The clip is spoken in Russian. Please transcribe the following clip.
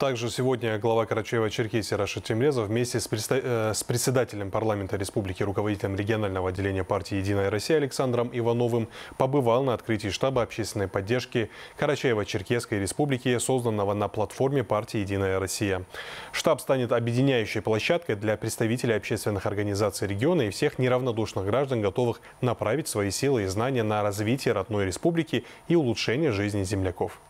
Также сегодня глава Карачаева-Черкесии Рашид Темлезов вместе с, предста... Э, с председателем парламента республики, руководителем регионального отделения партии «Единая Россия» Александром Ивановым побывал на открытии штаба общественной поддержки Карачаева-Черкесской республики, созданного на платформе партии «Единая Россия». Штаб станет объединяющей площадкой для представителей общественных организаций региона и всех неравнодушных граждан, готовых направить свои силы и знания на развитие родной республики и улучшение жизни земляков.